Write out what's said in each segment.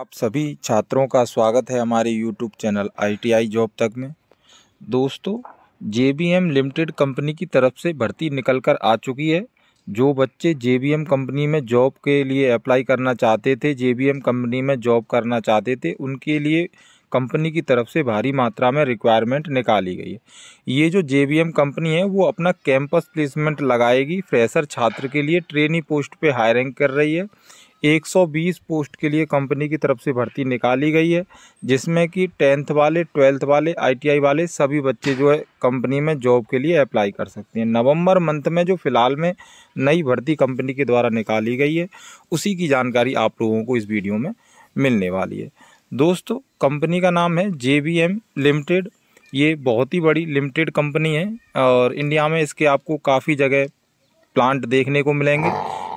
आप सभी छात्रों का स्वागत है हमारे यूट्यूब चैनल आईटीआई जॉब तक में दोस्तों जेबीएम लिमिटेड कंपनी की तरफ से भर्ती निकल कर आ चुकी है जो बच्चे जेबीएम कंपनी में जॉब के लिए अप्लाई करना चाहते थे जेबीएम कंपनी में जॉब करना चाहते थे उनके लिए कंपनी की तरफ से भारी मात्रा में रिक्वायरमेंट निकाली गई है ये जो जे कंपनी है वो अपना कैंपस प्लेसमेंट लगाएगी फ्रेशर छात्र के लिए ट्रेनी पोस्ट पे हायरिंग कर रही है 120 पोस्ट के लिए कंपनी की तरफ से भर्ती निकाली गई है जिसमें कि टेंथ वाले ट्वेल्थ वाले आईटीआई वाले सभी बच्चे जो है कंपनी में जॉब के लिए अप्लाई कर सकते हैं नवंबर मंथ में जो फ़िलहाल में नई भर्ती कंपनी के द्वारा निकाली गई है उसी की जानकारी आप लोगों को इस वीडियो में मिलने वाली है दोस्तों कंपनी का नाम है जे लिमिटेड ये बहुत ही बड़ी लिमिटेड कंपनी है और इंडिया में इसके आपको काफ़ी जगह प्लांट देखने को मिलेंगे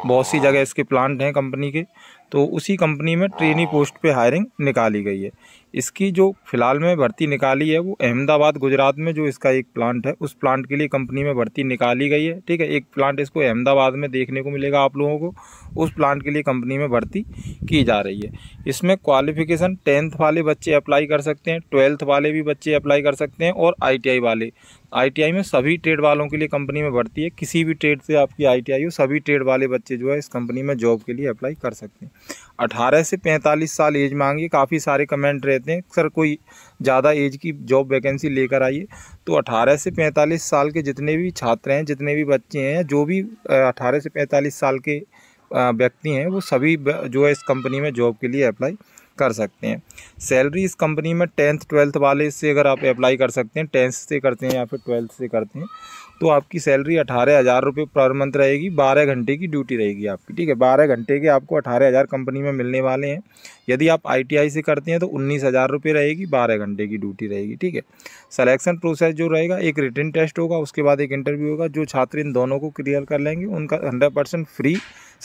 बहुत सी जगह इसके प्लांट हैं कंपनी के तो उसी कंपनी में ट्रेनी पोस्ट पे हायरिंग निकाली गई है इसकी जो फ़िलहाल में भर्ती निकाली है वो अहमदाबाद गुजरात में जो इसका एक प्लांट है उस प्लांट के लिए कंपनी में भर्ती निकाली गई है ठीक है एक प्लांट इसको अहमदाबाद में देखने को मिलेगा आप लोगों को उस प्लांट के लिए कंपनी में भर्ती की जा रही है इसमें क्वालिफिकेशन टेंथ वाले बच्चे अप्लाई कर सकते हैं ट्वेल्थ वाले भी बच्चे अप्लाई कर सकते हैं और आई वाले आई में सभी ट्रेड वालों के लिए कंपनी में भर्ती है किसी भी ट्रेड से आपकी आई हो सभी ट्रेड वाले बच्चे जो है इस कंपनी में जॉब के लिए अप्लाई कर सकते हैं अठारह से पैंतालीस साल एज मांगी काफ़ी सारे कमेंट रहे रहते हैं सर कोई ज़्यादा एज की जॉब वैकेंसी लेकर आइए तो 18 से 45 साल के जितने भी छात्र हैं जितने भी बच्चे हैं जो भी 18 से 45 साल के व्यक्ति हैं वो सभी जो है इस कंपनी में जॉब के लिए अप्लाई कर सकते हैं सैलरी इस कंपनी में टेंथ ट्वेल्थ वाले से अगर आप अप्लाई कर सकते हैं टेंथ से करते हैं या फिर ट्वेल्थ से करते हैं तो आपकी सैलरी अठारह हज़ार रुपये पर मंथ रहेगी बारह घंटे की ड्यूटी रहेगी आपकी ठीक है बारह घंटे के आपको अठारह हज़ार कंपनी में मिलने वाले हैं यदि आप आईटीआई से करते हैं तो उन्नीस हज़ार रुपये रहेगी बारह घंटे की ड्यूटी रहेगी ठीक है सलेक्शन प्रोसेस जो रहेगा एक रिटर्न टेस्ट होगा उसके बाद एक इंटरव्यू होगा जो छात्र इन दोनों को क्लियर कर लेंगे उनका हंड्रेड फ्री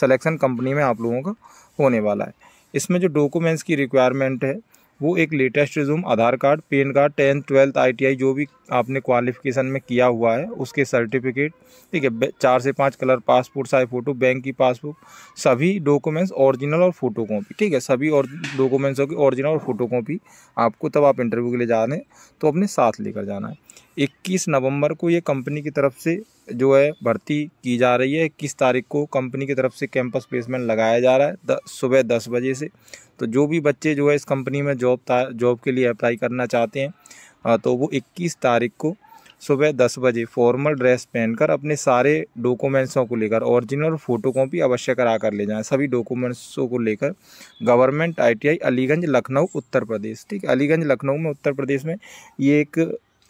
सलेक्शन कंपनी में आप लोगों का होने वाला है इसमें जो डॉक्यूमेंट्स की रिक्वायरमेंट है वो एक latest resume Aadhaar card pan card tenth twelfth ITI जो भी आपने क्वालिफिकेशन में किया हुआ है उसके सर्टिफिकेट ठीक है चार से पाँच colour passport size photo bank की पासबुक सभी डॉक्यूमेंट्स ओरिजिनल और फोटो कॉपी ठीक है सभी और डॉक्यूमेंट्सों की ओरिजिनल और फोटो कॉपी आपको तब आप इंटरव्यू के लिए जाने तो अपने साथ लेकर जाना है इक्कीस नवम्बर को ये कंपनी की तरफ से जो है भर्ती की जा रही है किस तारीख को कंपनी की तरफ से कैंपस प्लेसमेंट लगाया जा रहा है द, सुबह दस बजे से तो जो भी बच्चे जो है इस कंपनी में जॉब जॉब के लिए अप्लाई करना चाहते हैं तो वो इक्कीस तारीख को सुबह दस बजे फॉर्मल ड्रेस पहनकर अपने सारे डॉक्यूमेंट्सों को लेकर ओरिजिनल फ़ोटो कॉपी अवश्य करा कर ले जाएं सभी डॉक्यूमेंट्सों को लेकर गवर्नमेंट आईटीआई अलीगंज लखनऊ उत्तर प्रदेश ठीक है अलीगंज लखनऊ में उत्तर प्रदेश में ये एक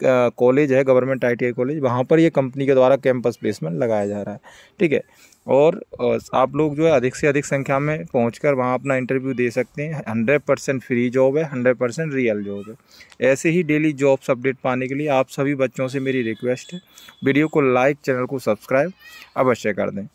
कॉलेज है गवर्नमेंट आईटीआई कॉलेज वहाँ पर ये कंपनी के द्वारा कैंपस प्लेसमेंट लगाया जा रहा है ठीक है और आप लोग जो है अधिक से अधिक संख्या में पहुँच कर वहाँ अपना इंटरव्यू दे सकते हैं हंड्रेड परसेंट फ्री जॉब है हंड्रेड परसेंट रियल जॉब है ऐसे ही डेली जॉब्स अपडेट पाने के लिए आप सभी बच्चों से मेरी रिक्वेस्ट है वीडियो को लाइक चैनल को सब्सक्राइब अवश्य कर दें